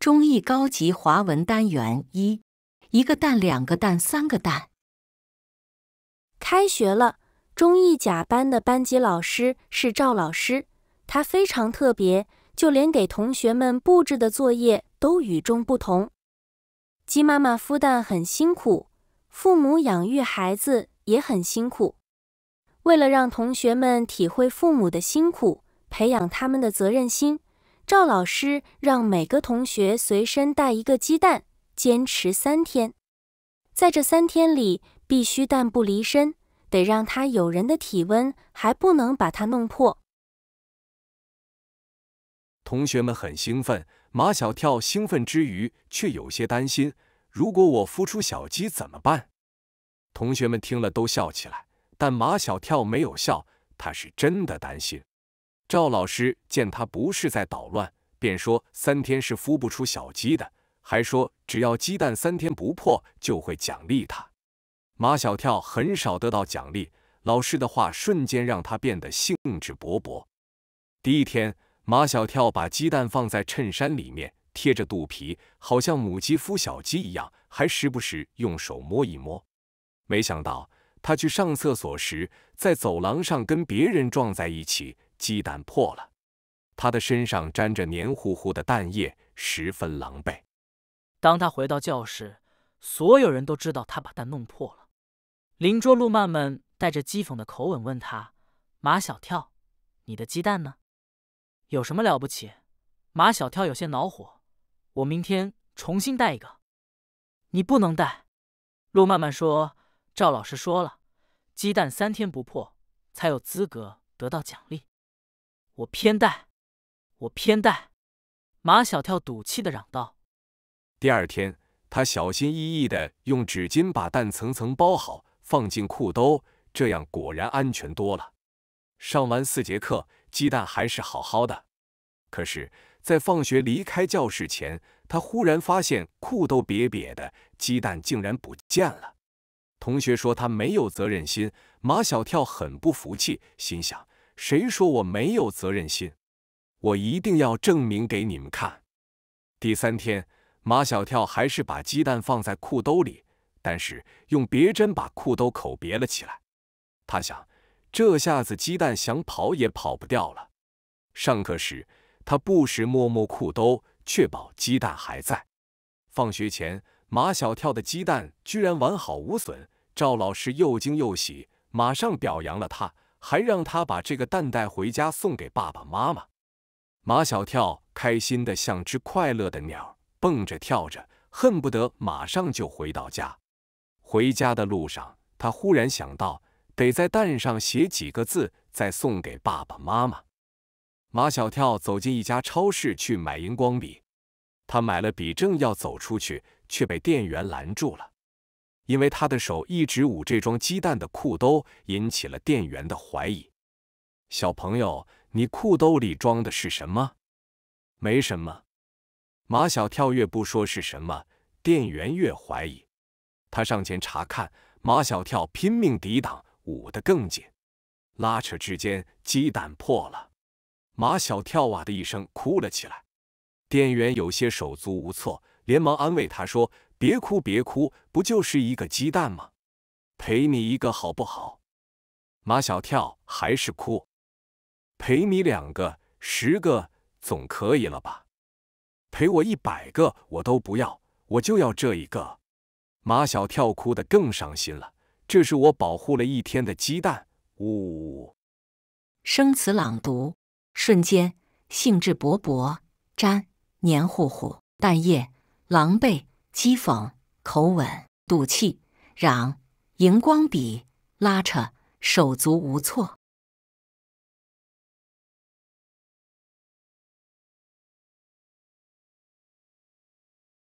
中一高级华文单元一：一个蛋，两个蛋，三个蛋。开学了，中一甲班的班级老师是赵老师，他非常特别，就连给同学们布置的作业都与众不同。鸡妈妈孵蛋很辛苦，父母养育孩子也很辛苦。为了让同学们体会父母的辛苦，培养他们的责任心。赵老师让每个同学随身带一个鸡蛋，坚持三天。在这三天里，必须蛋不离身，得让它有人的体温，还不能把它弄破。同学们很兴奋，马小跳兴奋之余却有些担心：如果我孵出小鸡怎么办？同学们听了都笑起来，但马小跳没有笑，他是真的担心。赵老师见他不是在捣乱，便说：“三天是孵不出小鸡的。”还说：“只要鸡蛋三天不破，就会奖励他。”马小跳很少得到奖励，老师的话瞬间让他变得兴致勃勃。第一天，马小跳把鸡蛋放在衬衫里面，贴着肚皮，好像母鸡孵小鸡一样，还时不时用手摸一摸。没想到他去上厕所时，在走廊上跟别人撞在一起。鸡蛋破了，他的身上沾着黏糊糊的蛋液，十分狼狈。当他回到教室，所有人都知道他把蛋弄破了。邻桌陆曼曼带着讥讽的口吻问他：“马小跳，你的鸡蛋呢？有什么了不起？”马小跳有些恼火：“我明天重新带一个。”“你不能带。”陆曼曼说：“赵老师说了，鸡蛋三天不破，才有资格得到奖励。”我偏带，我偏带！马小跳赌气的嚷道。第二天，他小心翼翼的用纸巾把蛋层层包好，放进裤兜，这样果然安全多了。上完四节课，鸡蛋还是好好的。可是，在放学离开教室前，他忽然发现裤兜瘪瘪的，鸡蛋竟然不见了。同学说他没有责任心，马小跳很不服气，心想。谁说我没有责任心？我一定要证明给你们看。第三天，马小跳还是把鸡蛋放在裤兜里，但是用别针把裤兜口别了起来。他想，这下子鸡蛋想跑也跑不掉了。上课时，他不时摸摸裤兜，确保鸡蛋还在。放学前，马小跳的鸡蛋居然完好无损。赵老师又惊又喜，马上表扬了他。还让他把这个蛋带回家送给爸爸妈妈。马小跳开心的像只快乐的鸟，蹦着跳着，恨不得马上就回到家。回家的路上，他忽然想到，得在蛋上写几个字，再送给爸爸妈妈。马小跳走进一家超市去买荧光笔，他买了笔，正要走出去，却被店员拦住了。因为他的手一直捂这装鸡蛋的裤兜，引起了店员的怀疑。小朋友，你裤兜里装的是什么？没什么。马小跳越不说是什么，店员越怀疑。他上前查看，马小跳拼命抵挡，捂得更紧。拉扯之间，鸡蛋破了。马小跳哇的一声哭了起来。店员有些手足无措，连忙安慰他说。别哭，别哭，不就是一个鸡蛋吗？赔你一个好不好？马小跳还是哭。赔你两个、十个，总可以了吧？赔我一百个，我都不要，我就要这一个。马小跳哭得更伤心了，这是我保护了一天的鸡蛋。呜呜。生词朗读，瞬间，兴致勃勃，粘，黏糊糊，蛋液，狼狈。讥讽口吻，赌气嚷，荧光笔拉扯，手足无措。